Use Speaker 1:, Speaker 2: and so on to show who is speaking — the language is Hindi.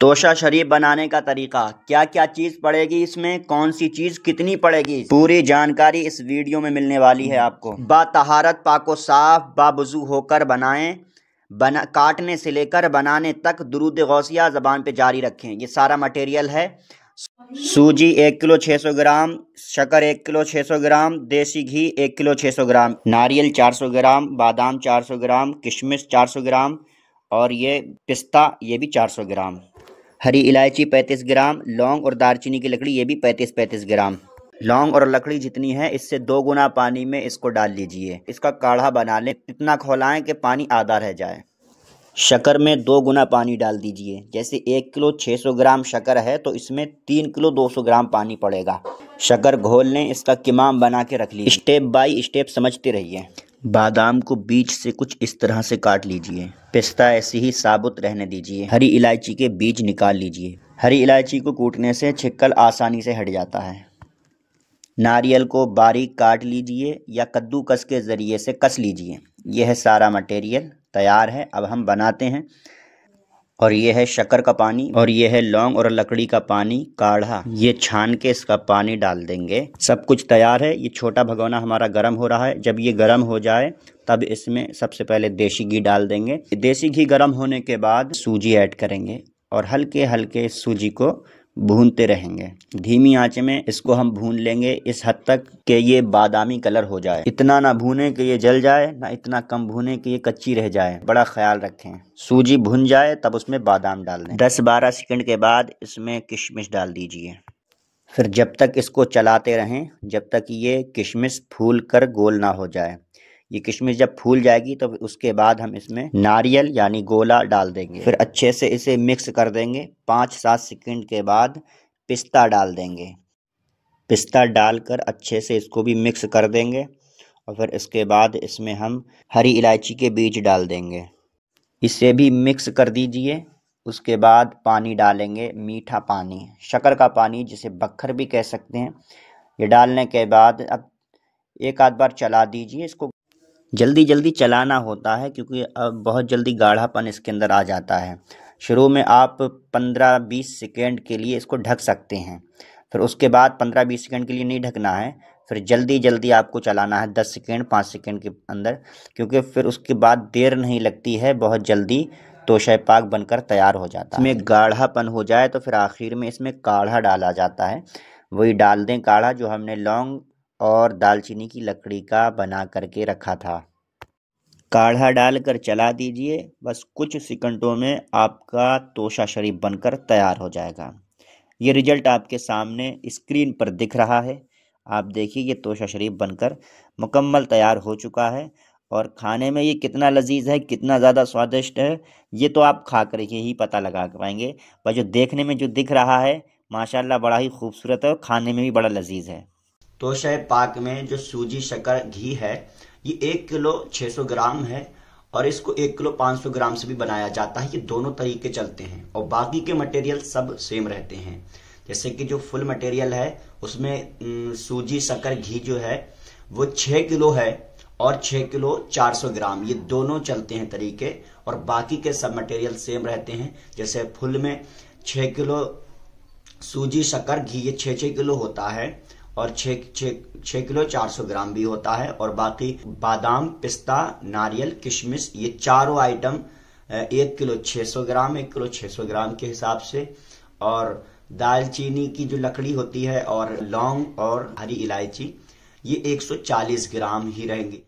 Speaker 1: तोशा शरीफ बनाने का तरीका क्या क्या चीज़ पड़ेगी इसमें कौन सी चीज़ कितनी पड़ेगी पूरी जानकारी इस वीडियो में मिलने वाली है आपको बातहारत पाको साफ बाबजू होकर बनाएं बना काटने से लेकर बनाने तक दुरुद गौसिया ज़बान पे जारी रखें ये सारा मटेरियल है सूजी एक किलो छः सौ ग्राम शकर एक किलो छः सौ ग्राम देसी घी एक किलो छः सौ ग्राम नारियल चार सौ ग्राम बादाम चार सौ ग्राम किशमिश चार सौ ग्राम और ये पिस्ता ये भी चार सौ ग्राम हरी इलायची पैंतीस ग्राम लौंग और दारचीनी की लकड़ी ये भी पैंतीस पैंतीस ग्राम लौंग और लकड़ी जितनी है इससे दो गुना पानी में इसको डाल लीजिए इसका काढ़ा बना लें इतना खोलाएं कि पानी आधा रह जाए शक्कर में दो गुना पानी डाल दीजिए जैसे एक किलो 600 ग्राम शकर है तो इसमें तीन किलो 200 ग्राम पानी पड़ेगा शकर घोल लें इसका किमाम बना के रख लीजिए स्टेप बाई स्टेप समझते रहिए बादाम को बीज से कुछ इस तरह से काट लीजिए पिस्ता ऐसे ही साबुत रहने दीजिए हरी इलायची के बीज निकाल लीजिए हरी इलायची को कूटने से छिक्कल आसानी से हट जाता है नारियल को बारीक काट लीजिए या कद्दूकस के ज़रिए से कस लीजिए यह सारा मटेरियल तैयार है अब हम बनाते हैं और ये है शक्कर का पानी और ये है लौंग और लकड़ी का पानी काढ़ा ये छान के इसका पानी डाल देंगे सब कुछ तैयार है ये छोटा भगवाना हमारा गर्म हो रहा है जब ये गर्म हो जाए तब इसमें सबसे पहले देसी घी डाल देंगे देसी घी गर्म होने के बाद सूजी ऐड करेंगे और हल्के हल्के सूजी को भूनते रहेंगे धीमी आंच में इसको हम भून लेंगे इस हद तक कि ये बादामी कलर हो जाए इतना ना भूने कि ये जल जाए ना इतना कम भूने कि ये कच्ची रह जाए बड़ा ख्याल रखें सूजी भुन जाए तब उसमें बादाम डाल दें दस बारह सेकेंड के बाद इसमें किशमिश डाल दीजिए फिर जब तक इसको चलाते रहें जब तक ये किशमिश फूल कर गोल ना हो जाए ये किशमिश जब फूल जाएगी तो उसके बाद हम इसमें नारियल यानी गोला डाल देंगे फिर अच्छे से इसे मिक्स कर देंगे पाँच सात सेकेंड के बाद पिस्ता डाल देंगे पिस्ता डालकर अच्छे से इसको भी मिक्स कर देंगे और फिर इसके बाद इसमें हम हरी इलायची के बीज डाल देंगे इसे भी मिक्स कर दीजिए उसके बाद पानी डालेंगे मीठा पानी शक्कर का पानी जिसे बखर भी कह सकते हैं ये डालने के बाद अब एक आध बार चला दीजिए इसको जल्दी जल्दी चलाना होता है क्योंकि अब बहुत जल्दी गाढ़ापन इसके अंदर आ जाता है शुरू में आप 15-20 सेकेंड के लिए इसको ढक सकते हैं फिर उसके बाद 15-20 सेकेंड के लिए नहीं ढकना है फिर जल्दी जल्दी आपको चलाना है 10 सेकेंड 5 सेकेंड के अंदर क्योंकि फिर उसके बाद देर नहीं लगती है बहुत जल्दी तोशा पाक बनकर तैयार हो जाता है इसमें गाढ़ापन हो जाए तो फिर आखिर में इसमें काढ़ा डाला जाता है वही डाल दें काढ़ा जो हमने लॉन्ग और दालचीनी की लकड़ी का बना करके रखा था काढ़ा डालकर चला दीजिए बस कुछ सेकंडों में आपका तोशा शरीफ बनकर तैयार हो जाएगा ये रिजल्ट आपके सामने स्क्रीन पर दिख रहा है आप देखिए ये तोशा शरीफ बनकर मुकम्मल तैयार हो चुका है और खाने में ये कितना लजीज है कितना ज़्यादा स्वादिष्ट है ये तो आप खा कर ही पता लगा पाएंगे पर जो देखने में जो दिख रहा है माशाल्लाह बड़ा ही खूबसूरत है और खाने में भी बड़ा लजीज है तोशह पाक में जो सूजी शक्कर घी है ये एक किलो 600 ग्राम है और इसको एक किलो 500 ग्राम से भी बनाया जाता है ये दोनों तरीके चलते हैं और बाकी के मटेरियल सब सेम रहते हैं जैसे कि जो फुल मटेरियल है उसमें सूजी शक्कर घी जो है वो 6 किलो है और 6 किलो 400 ग्राम ये दोनों चलते हैं तरीके और बाकी के सब मटेरियल सेम रहते हैं जैसे फुल में छ किलो सूजी शक्कर घी ये छ 6 किलो होता है और छः किलो चार सौ ग्राम भी होता है और बाकी बादाम पिस्ता नारियल किशमिश ये चारों आइटम एक किलो छः सौ ग्राम एक किलो छः सौ ग्राम के हिसाब से और दालचीनी की जो लकड़ी होती है और लौंग और हरी इलायची ये एक सौ चालीस ग्राम ही रहेंगी